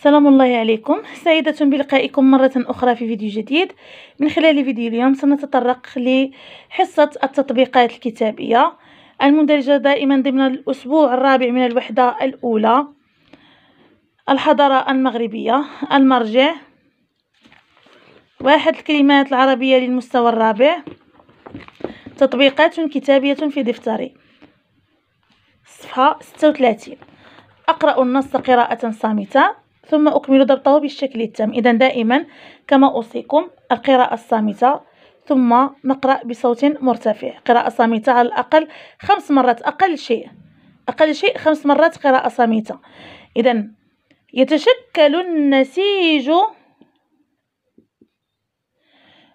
سلام الله عليكم سعيدة بلقائكم مرة أخرى في فيديو جديد من خلال فيديو اليوم سنتطرق لحصة التطبيقات الكتابية المندرجة دائما ضمن الأسبوع الرابع من الوحدة الأولى الحضارة المغربية المرجع واحد الكلمات العربية للمستوى الرابع تطبيقات كتابية في دفتري صفحة 36 أقرأ النص قراءة صامتة ثم أكمل ضبطه بالشكل التام إذا دائما كما أوصيكم القراءة الصامتة ثم نقرأ بصوت مرتفع قراءة صامتة على الأقل خمس مرات أقل شيء أقل شيء خمس مرات قراءة صامتة إذا يتشكل النسيج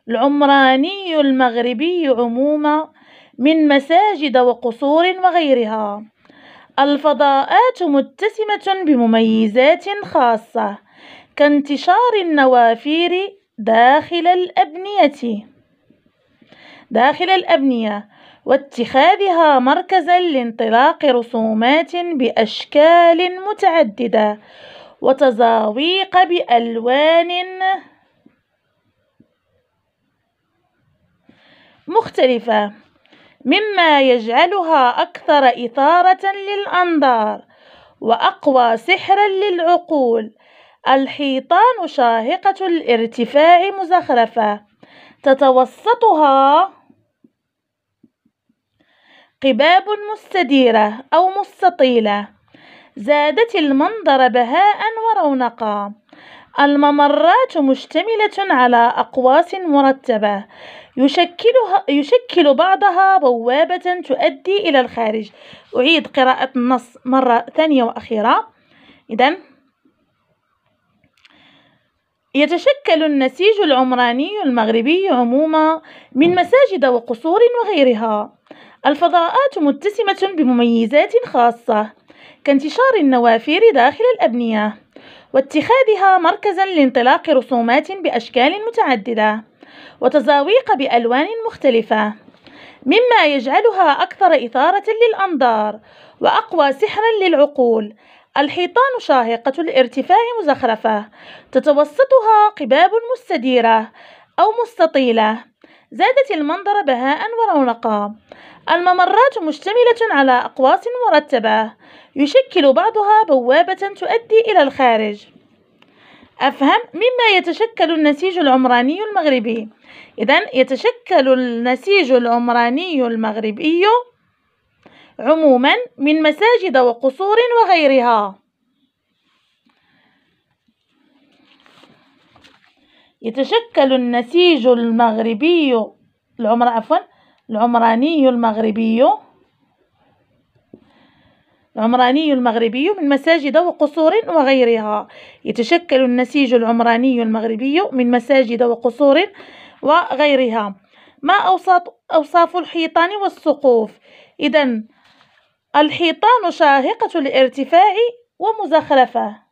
العمراني المغربي عموما من مساجد وقصور وغيرها الفضاءات متسمة بمميزات خاصة كانتشار النوافير داخل الأبنية داخل الأبنية واتخاذها مركزا لانطلاق رسومات بأشكال متعددة وتزاويق بألوان مختلفة مما يجعلها أكثر إثارة للأنظار وأقوى سحرا للعقول الحيطان شاهقة الارتفاع مزخرفة تتوسطها قباب مستديرة أو مستطيلة زادت المنظر بهاء ورونقا الممرات مشتملة على أقواس مرتبة يشكلها يشكل بعضها بوابة تؤدي إلى الخارج أعيد قراءة النص مرة ثانية وأخيرة إذا يتشكل النسيج العمراني المغربي عموما من مساجد وقصور وغيرها الفضاءات متسمة بمميزات خاصة كانتشار النوافير داخل الأبنية واتخاذها مركزا لانطلاق رسومات بأشكال متعددة وتزاويق بألوان مختلفة مما يجعلها أكثر إثارة للأنظار وأقوى سحرا للعقول الحيطان شاهقة الارتفاع مزخرفة تتوسطها قباب مستديرة أو مستطيلة زادت المنظر بهاء ورونقا الممرات مشتملة على أقواس مرتبة يشكل بعضها بوابة تؤدي إلى الخارج أفهم مما يتشكل النسيج العمراني المغربي إذا يتشكل النسيج العمراني المغربي عموما من مساجد وقصور وغيرها يتشكل النسيج المغربي العمر عفوا العمراني المغربي العمراني المغربي من مساجد وقصور وغيرها يتشكل النسيج العمراني المغربي من مساجد وقصور وغيرها ما أوساط أوصاف الحيطان والسقوف إذا الحيطان شاهقة الارتفاع ومزخرفة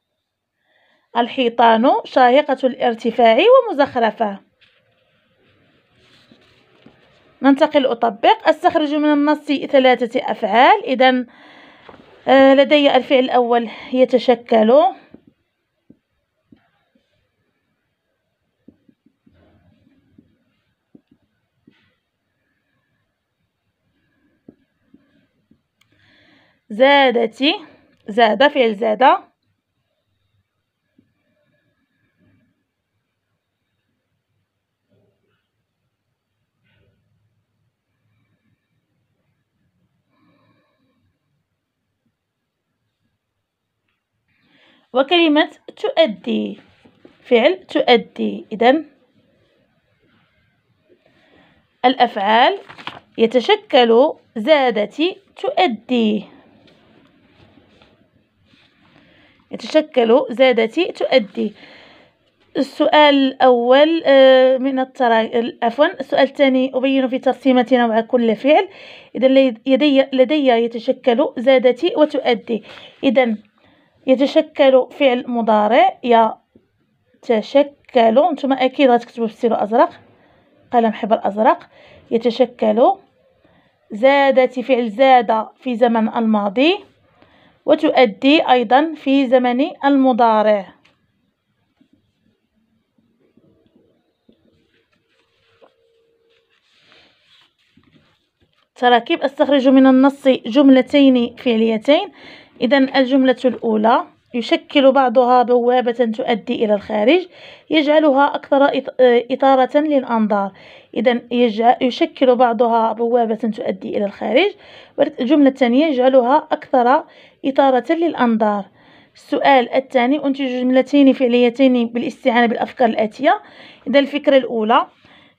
الحيطان شاهقة الارتفاع ومزخرفة ننتقل أطبق أستخرج من النص ثلاثة أفعال إذا آه، لدي الفعل الأول يتشكل زادتي زاد فعل زاد وكلمة تؤدي فعل تؤدي إذا الأفعال يتشكل زادت تؤدي يتشكل زادت تؤدي السؤال الأول آه، من الترا... عفوا السؤال الثاني أبين في ترسيمة نوع كل فعل إذا لدي, لدي يتشكل زادت وتؤدي إذا يتشكل فعل مضارع يتشكل نتوما اكيد غتكتبوا بالسيرو ازرق قلم حبر ازرق يتشكل زادت فعل زاد في زمن الماضي وتؤدي ايضا في زمن المضارع تراكيب استخرج من النص جملتين فعليتين إذا الجملة الأولى يشكل بعضها بوابة تؤدي إلى الخارج يجعلها أكثر إثارة للأنظار إذا يشكل بعضها بوابة تؤدي إلى الخارج والجملة الثانية يجعلها أكثر إثارة للأنظار السؤال الثاني أنتج جملتين فعليتين بالاستعانة بالأفكار الآتية إذا الفكرة الأولى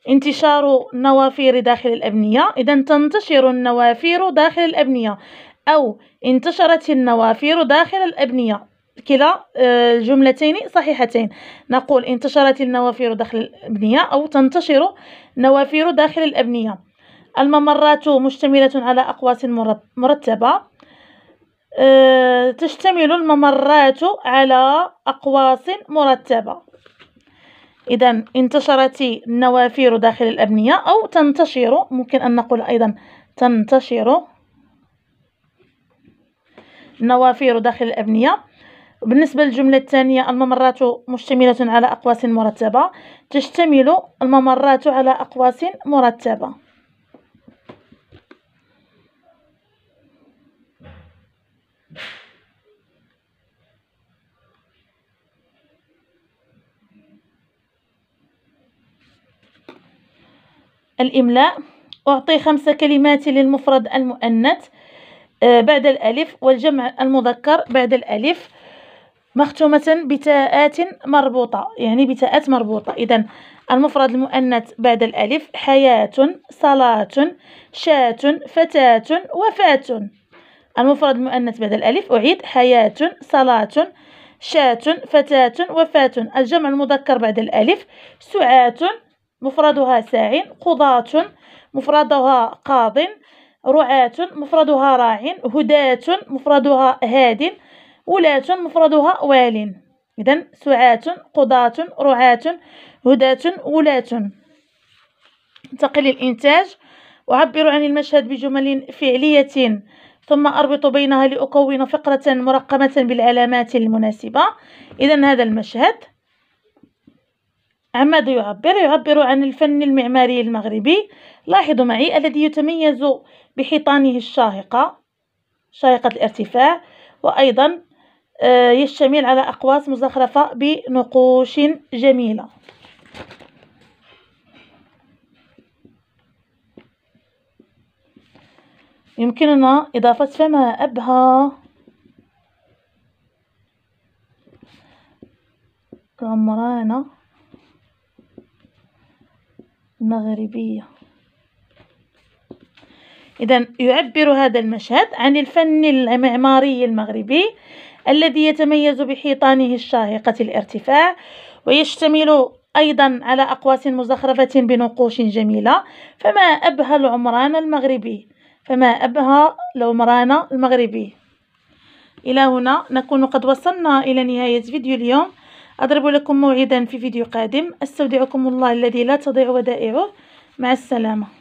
انتشار النوافير داخل الأبنية إذا تنتشر النوافير داخل الأبنية أو انتشرت النوافير داخل الأبنية كلا الجملتين آه، صحيحتين نقول انتشرت النوافير داخل الأبنية أو تنتشر نوافير داخل الأبنية الممرات مشتملة على أقواس مرتبة آه، تشتمل الممرات على أقواس مرتبة إذا انتشرت النوافير داخل الأبنية أو تنتشر ممكن أن نقول أيضا تنتشر النوافير داخل الأبنية بالنسبة للجملة الثانية الممرات مشتملة على أقواس مرتبة تشتمل الممرات على أقواس مرتبة الإملاء أعطي خمس كلمات للمفرد المؤنث آه، بعد الألف والجمع المذكر بعد الألف مختومة بتاءات مربوطة يعني بتاءات مربوطة إذا المفرد المؤنث بعد الألف حياة صلاة شاة فتاة وفاة المفرد المؤنث بعد الألف أعيد حياة صلاة شاة فتاة وفاة الجمع المذكر بعد الألف سعاة مفردها ساع قضاة مفردها قاضٍ رعاة مفردها راع هداة مفردها هاد ولاة مفردها وال إذا سعاة قضاة رعاة هداة ولاة انتقل للإنتاج أعبر عن المشهد بجمل فعلية ثم أربط بينها لأكون فقرة مرقمة بالعلامات المناسبة إذا هذا المشهد عماد يعبر يعبر عن الفن المعماري المغربي لاحظوا معي الذي يتميز بحيطانه الشاهقة شاهقة الارتفاع وأيضا آه، يشتمل على أقواس مزخرفة بنقوش جميلة يمكننا إضافة فما أبهى العمرانة المغربية إذا يعبر هذا المشهد عن الفن المعماري المغربي الذي يتميز بحيطانه الشاهقة الارتفاع ويشتمل أيضا على أقواس مزخرفة بنقوش جميلة فما أبهى العمران المغربي فما أبهى العمران المغربي إلى هنا نكون قد وصلنا إلى نهاية فيديو اليوم أضرب لكم موعدا في فيديو قادم أستودعكم الله الذي لا تضيع ودائعه مع السلامة